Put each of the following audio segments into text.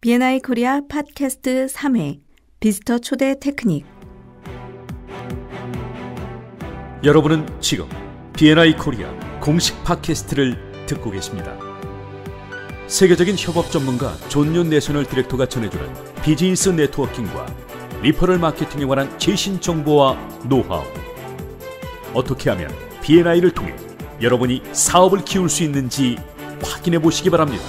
비엔나이 코리아 팟캐스트 3회 비스터 초대 테크닉 여러분은 지금 비엔 코리아 공식 팟캐스트를 듣고 계십니다. 세계적인 협업 전문가 존윤 내셔널 디렉터가 전해주는 비즈니스 네트워킹과 리퍼럴 마케팅에 관한 최신 정보와 노하우 어떻게 하면 비엔를 통해 여러분이 사업을 키울 수 있는지 확인해 보시기 바랍니다.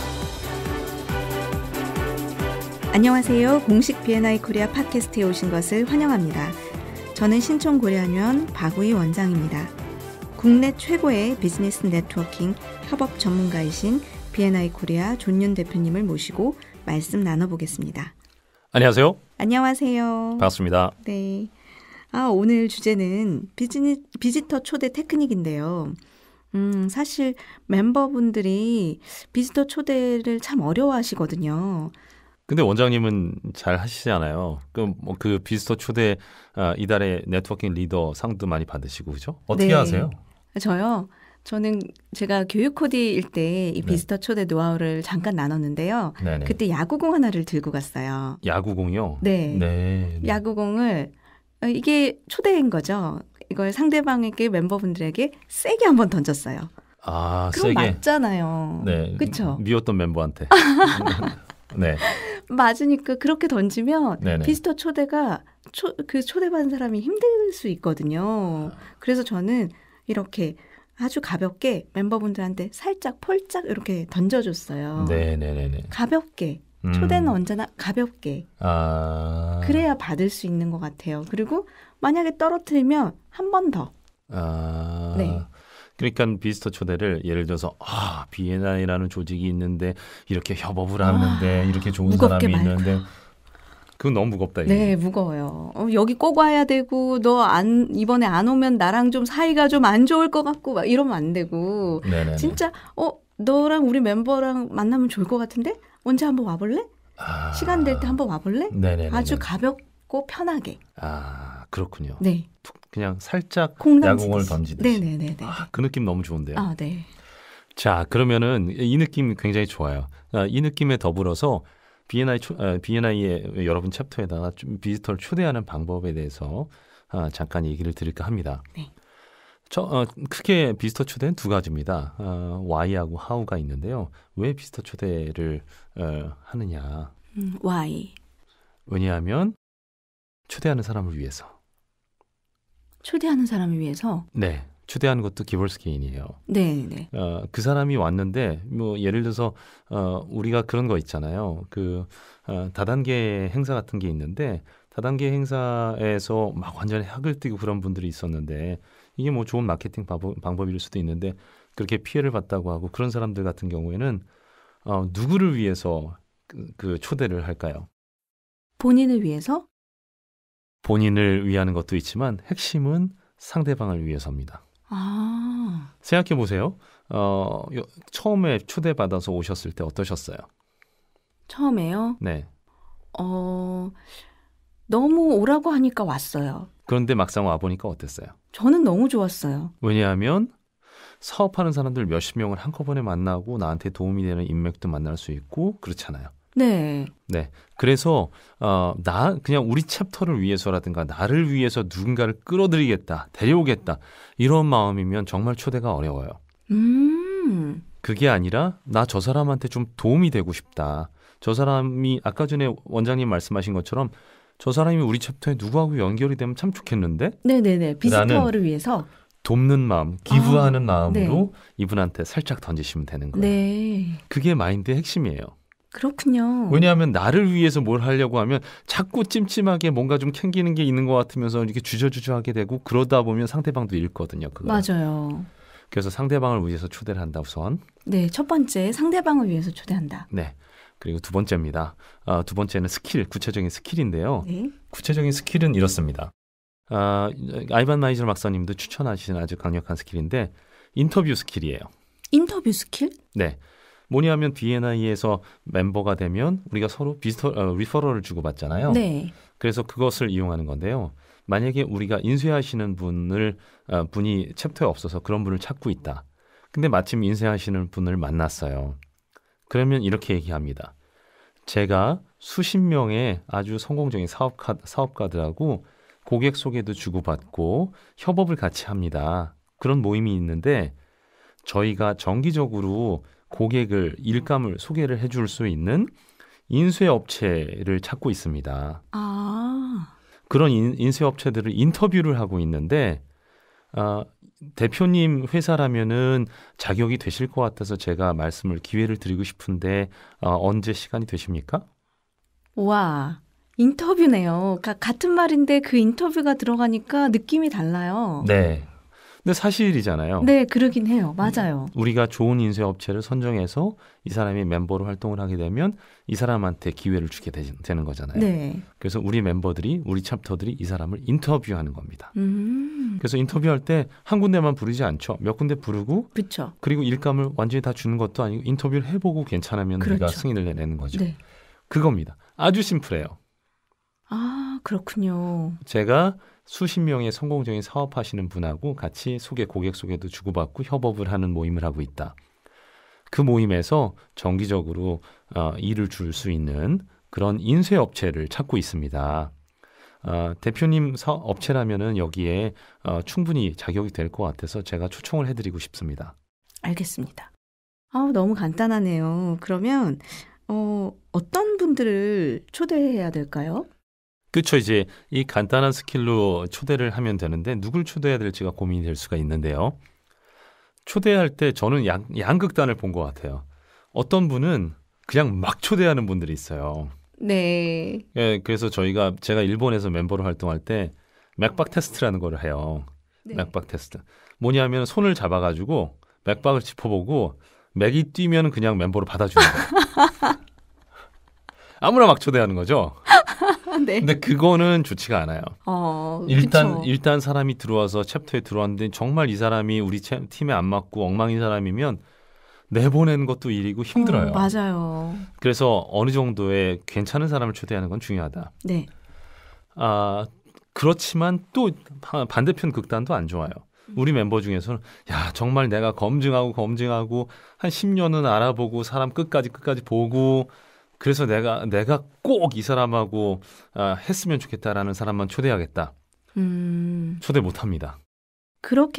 안녕하세요. 공식 BNI 코리아 팟캐스트에 오신 것을 환영합니다. 저는 신촌 고려하면 박우희 원장입니다. 국내 최고의 비즈니스 네트워킹 협업 전문가이신 BNI 코리아 존윤 대표님을 모시고 말씀 나눠보겠습니다. 안녕하세요. 안녕하세요. 반갑습니다. 네. 아, 오늘 주제는 비즈니, 비지터 초대 테크닉인데요. 음, 사실 멤버분들이 비지터 초대를 참 어려워하시거든요. 근데 원장님은 잘 하시잖아요. 그뭐그 비스터 초대 아, 이달에 네트워킹 리더 상도 많이 받으시고 그죠? 어떻게 네. 하세요? 저요. 저는 제가 교육 코디일 때이 네. 비스터 초대 노하우를 잠깐 나눴는데요. 네네. 그때 야구공 하나를 들고 갔어요. 야구공이요? 네. 네. 네. 야구공을 어, 이게 초대인 거죠. 이걸 상대방에게 멤버분들에게 세게 한번 던졌어요. 아, 그럼 세게. 맞잖아요. 네. 그렇죠. 미웠던 멤버한테. 네. 맞으니까 그렇게 던지면 네네. 비스터 초대가 초, 그 초대받은 사람이 힘들 수 있거든요. 아. 그래서 저는 이렇게 아주 가볍게 멤버분들한테 살짝 폴짝 이렇게 던져줬어요. 네네네. 가볍게 음. 초대는 음. 언제나 가볍게. 아... 그래야 받을 수 있는 것 같아요. 그리고 만약에 떨어뜨리면 한 번 더. 아... 네. 그러니까 비스터 초대를 예를 들어서 아 비엔나이라는 조직이 있는데 이렇게 협업을 하는데 아, 이렇게 좋은 사람이 말고요. 있는데 그건 너무 무겁다. 이게. 네, 무거워요. 어, 여기 꼭 와야 되고 너 안 이번에 안 오면 나랑 좀 사이가 좀 안 좋을 것 같고 막 이러면 안 되고 네네네. 진짜 어 너랑 우리 멤버랑 만나면 좋을 것 같은데 언제 한번 와볼래? 아... 시간 될 때 한번 와볼래? 네네네네. 아주 가볍고 편하게. 아 그렇군요. 네. 툭 그냥 살짝 야구공을 던지듯이. 네네네. 아, 그 느낌 너무 좋은데요. 아, 네. 자, 그러면은 이 느낌 굉장히 좋아요. 아, 이 느낌에 더불어서 BNI 초, 아, 이의 여러분 챕터에다가 좀비지를 초대하는 방법에 대해서 아, 잠깐 얘기를 드릴까 합니다. 네. 저, 어, 크게 비스터 초대는 두 가지입니다. 어, Y하고 How가 있는데요. 왜 비스터 초대를 어, 하느냐? 음, Y. 왜냐하면 초대하는 사람을 위해서. 초대하는 사람을 위해서 네. 초대하는 것도 기볼스케인이에요. 네, 네. 어, 그 사람이 왔는데 뭐 예를 들어서 어, 우리가 그런 거 있잖아요. 그 어, 다단계 행사 같은 게 있는데 다단계 행사에서 막 완전히 학을 띄고 그런 분들이 있었는데 이게 뭐 좋은 마케팅 방법, 일 수도 있는데 그렇게 피해를 봤다고 하고 그런 사람들 같은 경우에는 어, 누구를 위해서 그, 그 초대를 할까요? 본인을 위해서 본인을 위하는 것도 있지만 핵심은 상대방을 위해서입니다. 아. 생각해 보세요. 어, 처음에 초대받아서 오셨을 때 어떠셨어요? 처음에요? 네. 어, 너무 오라고 하니까 왔어요. 그런데 막상 와보니까 어땠어요? 저는 너무 좋았어요. 왜냐하면 사업하는 사람들 몇십 명을 한꺼번에 만나고 나한테 도움이 되는 인맥도 만날 수 있고 그렇잖아요. 네. 네. 그래서 어, 나 그냥 우리 챕터를 위해서라든가 나를 위해서 누군가를 끌어들이겠다, 데려오겠다 이런 마음이면 정말 초대가 어려워요. 음. 그게 아니라 나 저 사람한테 좀 도움이 되고 싶다. 저 사람이 아까 전에 원장님 말씀하신 것처럼 저 사람이 우리 챕터에 누구하고 연결이 되면 참 좋겠는데? 네네네. 비스터를 위해서 돕는 마음, 기부하는 아, 마음으로 네. 이분한테 살짝 던지시면 되는 거예요. 네. 그게 마인드의 핵심이에요. 그렇군요. 왜냐하면 나를 위해서 뭘 하려고 하면 자꾸 찜찜하게 뭔가 좀 캥기는 게 있는 것 같으면서 이렇게 주저주저하게 되고 그러다 보면 상대방도 잃거든요. 그걸. 맞아요. 그래서 상대방을 위해서 초대를 한다 우선. 네, 첫 번째 상대방을 위해서 초대한다. 네. 그리고 두 번째입니다. 아, 두 번째는 스킬, 구체적인 스킬인데요. 네. 구체적인 스킬은 이렇습니다. 아, 아이반 마이즐 박사님도 추천하시는 아주 강력한 스킬인데 인터뷰 스킬이에요. 인터뷰 스킬? 네. 뭐냐면 d n i 에서 멤버가 되면 우리가 서로 비스터 어, 리퍼럴을 주고받잖아요. 네. 그래서 그것을 이용하는 건데요. 만약에 우리가 인쇄하시는 분을 어, 분이 챕터에 없어서 그런 분을 찾고 있다. 근데 마침 인쇄하시는 분을 만났어요. 그러면 이렇게 얘기합니다. 제가 수십 명의 아주 성공적인 사업가, 사업가들하고 고객 소개도 주고받고 협업을 같이 합니다. 그런 모임이 있는데 저희가 정기적으로 고객을 일감을 소개를 해줄 수 있는 인쇄 업체를 찾고 있습니다. 아. 그런 인, 쇄 업체들을 인터뷰를 하고 있는데 아, 대표님 회사라면은 자격이 되실 것 같아서 제가 말씀을 기회를 드리고 싶은데 아, 언제 시간이 되십니까? 와 인터뷰네요. 가, 같은 말인데 그 인터뷰가 들어가니까 느낌이 달라요. 네, 근데 사실이잖아요. 네, 그러긴 해요. 맞아요. 음, 우리가 좋은 인쇄 업체를 선정해서 이 사람이 멤버로 활동을 하게 되면 이 사람한테 기회를 주게 되, 는 거잖아요. 네. 그래서 우리 멤버들이 우리 챕터들이 이 사람을 인터뷰하는 겁니다. 음. 그래서 인터뷰할 때 한 군데만 부르지 않죠. 몇 군데 부르고 그쵸. 그리고 일감을 완전히 다 주는 것도 아니고 인터뷰를 해보고 괜찮으면 그렇죠. 우리가 승인을 내는 거죠. 네. 그겁니다. 아주 심플해요. 아 그렇군요. 제가 수십 명의 성공적인 사업하시는 분하고 같이 소개 고객 소개도 주고받고 협업을 하는 모임을 하고 있다. 그 모임에서 정기적으로 어, 일을 줄 수 있는 그런 인쇄 업체를 찾고 있습니다. 어, 대표님 사, 업체라면은 여기에 어, 충분히 자격이 될 것 같아서 제가 초청을 해드리고 싶습니다. 알겠습니다. 아 너무 간단하네요. 그러면 어, 어떤 분들을 초대해야 될까요? 그렇죠. 이제 이 간단한 스킬로 초대를 하면 되는데 누굴 초대해야 될지가 고민이 될 수가 있는데요. 초대할 때 저는 양, 양극단을 본 것 같아요. 어떤 분은 그냥 막 초대하는 분들이 있어요. 네. 예, 그래서 저희가 제가 일본에서 멤버로 활동할 때 맥박 테스트라는 걸 해요. 네. 맥박 테스트. 뭐냐면 손을 잡아가지고 맥박을 짚어보고 맥이 뛰면 그냥 멤버로 받아주는 거예요. 아무나 막 초대하는 거죠. 네. 근데 그거는 좋지가 않아요. 어, 일단 그쵸. 일단 사람이 들어와서 챕터에 들어왔는데 정말 이 사람이 우리 팀에 안 맞고 엉망인 사람이면 내보내는 것도 일이고 힘들어요. 어, 맞아요. 그래서 어느 정도의 괜찮은 사람을 초대하는 건 중요하다. 네. 아 그렇지만 또 반대편 극단도 안 좋아요. 우리 멤버 중에서는 야 정말 내가 검증하고 검증하고 한 10년은 알아보고 사람 끝까지 끝까지 보고 그래서 내가 내가 꼭 이 사람하고 아, 했으면 좋겠다라는 사람만 초대하겠다. 음... 초대 못 합니다.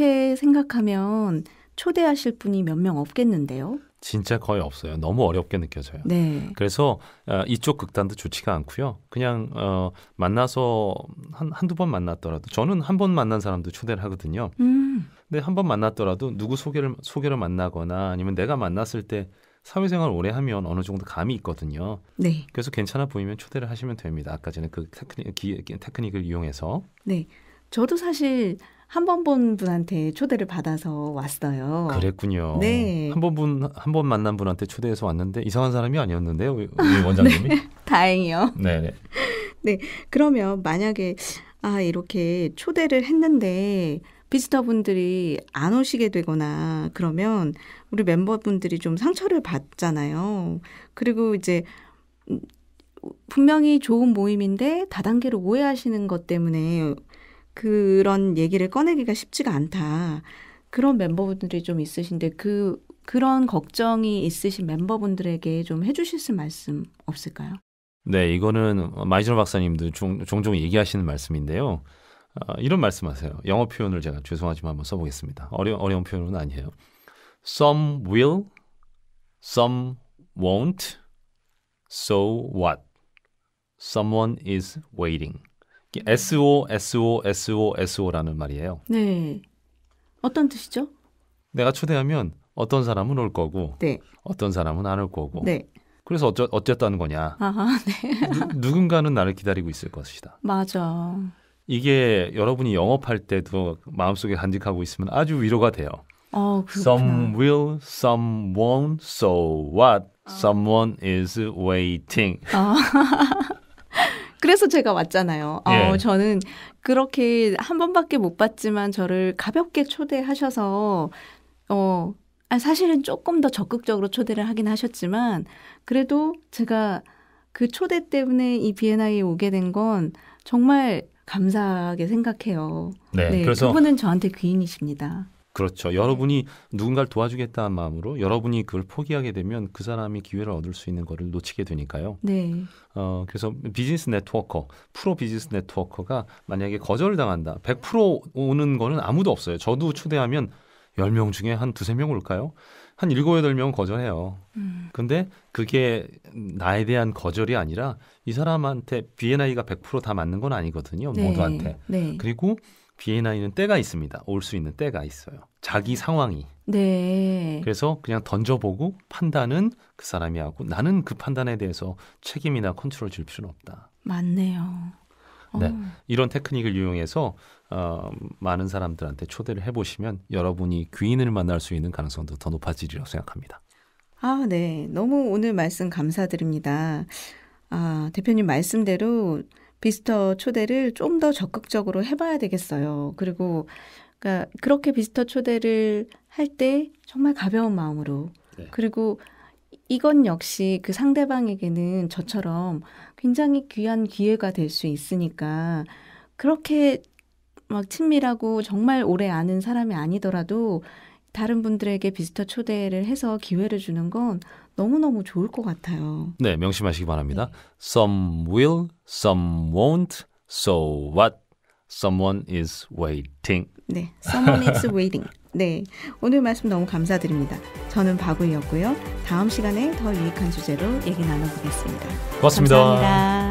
그렇게 생각하면 초대하실 분이 몇 명 없겠는데요. 진짜 거의 없어요. 너무 어렵게 느껴져요. 네. 그래서 어, 이쪽 극단도 좋지가 않고요. 그냥 어, 만나서 한, 한두 번 만났더라도 저는 한 번 만난 사람도 초대를 하거든요. 음. 근데 한 번 만났더라도 누구 소개를 소개를 만나거나 아니면 내가 만났을 때 사회생활 오래 하면 어느 정도 감이 있거든요. 네. 그래서 괜찮아 보이면 초대를 하시면 됩니다. 아까 전에 그 테크닉, 기, 테크닉을 이용해서. 네. 저도 사실 한 번 본 분한테 초대를 받아서 왔어요. 그랬군요. 네. 한번 분, 한번 만난 분한테 초대해서 왔는데 이상한 사람이 아니었는데요, 우리 아, 네. 원장님이? 네. 다행이요. 네네. 네. 그러면 만약에 아, 이렇게 초대를 했는데 비지터분들이 안 오시게 되거나 그러면 우리 멤버분들이 좀 상처를 받잖아요. 그리고 이제 분명히 좋은 모임인데 다단계로 오해하시는 것 때문에 그런 얘기를 꺼내기가 쉽지가 않다. 그런 멤버분들이 좀 있으신데 그 그런 걱정이 있으신 멤버분들에게 좀 해주실 말씀 없을까요? 네, 이거는 마이즈 박사님도 종종 얘기하시는 말씀인데요. 아, 이런 말씀하세요. 영어 표현을 제가 죄송하지만 한번 써보겠습니다. 어려, 어려운 표현은 아니에요. Some will, some won't, so what? Someone is waiting. SO, SO, SO, SO라는 말이에요. 네. 어떤 뜻이죠? 내가 초대하면 어떤 사람은 올 거고, 네. 어떤 사람은 안 올 거고, 네. 그래서 어쩌, 어쨌다는 거냐. 아하, 네. 누, 누군가는 나를 기다리고 있을 것이다. 맞아. 이게 여러분이 영업할 때도 마음속에 간직하고 있으면 아주 위로가 돼요. 어, some will, some won't, so what? 아. Someone is waiting. 아. 그래서 제가 왔잖아요. 어, 예. 어, 저는 그렇게 한 번밖에 못 봤지만 저를 가볍게 초대하셔서 어, 아, 사실은 조금 더 적극적으로 초대를 하긴 하셨지만 그래도 제가 그 초대 때문에 이 비엔나에 오게 된 건 정말 감사하게 생각해요. 네, 네 그래서 그분은 저한테 귀인이십니다. 그렇죠. 여러분이 누군가를 도와주겠다는 마음으로 여러분이 그걸 포기하게 되면 그 사람이 기회를 얻을 수 있는 거를 놓치게 되니까요. 네. 어, 그래서 비즈니스 네트워커, 프로 비즈니스 네트워커가 만약에 거절을 당한다. 100% 오는 거는 아무도 없어요. 저도 초대하면 10명 중에 한 두 세 명 올까요? 한 7, 8명 거절해요. 음. 근데 그게 나에 대한 거절이 아니라 이 사람한테 BNI가 100%다 맞는 건 아니거든요. 네. 모두한테. 네. 그리고 BNI는 때가 있습니다. 올 수 있는 때가 있어요. 자기 상황이. 네. 그래서 그냥 던져보고 판단은 그 사람이 하고 나는 그 판단에 대해서 책임이나 컨트롤 줄 필요는 없다. 맞네요. 네. 어. 이런 테크닉을 이용해서 어, 많은 사람들한테 초대를 해보시면 여러분이 귀인을 만날 수 있는 가능성도 더 높아지리라고 생각합니다. 아, 네. 너무 오늘 말씀 감사드립니다. 아, 대표님 말씀대로 비스터 초대를 좀 더 적극적으로 해봐야 되겠어요. 그리고 그러니까 그렇게 비스터 초대를 할 때 정말 가벼운 마음으로 네. 그리고 이건 역시 그 상대방에게는 저처럼 굉장히 귀한 기회가 될 수 있으니까 그렇게 막 친밀하고 정말 오래 아는 사람이 아니더라도 다른 분들에게 비슷한 초대를 해서 기회를 주는 건 너무너무 좋을 것 같아요. 네, 명심하시기 바랍니다. 네. Some will, some won't, so what? Someone is waiting. 네, someone is waiting. 네. 오늘 말씀 너무 감사드립니다. 저는 박우희였고요. 다음 시간에 더 유익한 주제로 얘기 나눠보겠습니다. 고맙습니다 감사합니다.